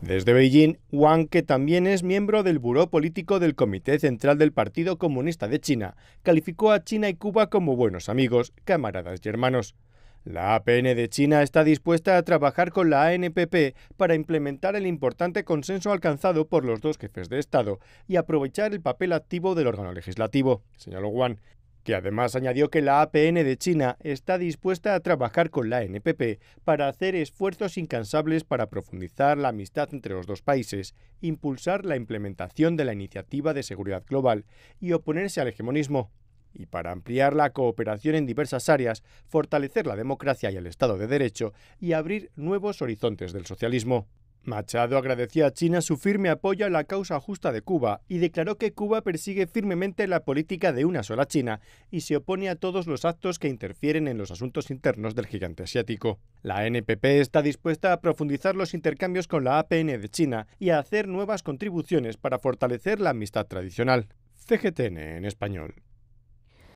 Desde Beijing, Wang, que también es miembro del Buró Político del Comité Central del Partido Comunista de China, calificó a China y Cuba como buenos amigos, camaradas y hermanos. La APN de China está dispuesta a trabajar con la ANPP para implementar el importante consenso alcanzado por los dos jefes de Estado y aprovechar el papel activo del órgano legislativo, señaló Wang que además añadió que la APN de China está dispuesta a trabajar con la NPP para hacer esfuerzos incansables para profundizar la amistad entre los dos países, impulsar la implementación de la iniciativa de seguridad global y oponerse al hegemonismo, y para ampliar la cooperación en diversas áreas, fortalecer la democracia y el Estado de Derecho y abrir nuevos horizontes del socialismo. Machado agradeció a China su firme apoyo a la causa justa de Cuba y declaró que Cuba persigue firmemente la política de una sola China y se opone a todos los actos que interfieren en los asuntos internos del gigante asiático. La NPP está dispuesta a profundizar los intercambios con la APN de China y a hacer nuevas contribuciones para fortalecer la amistad tradicional. CGTN en español.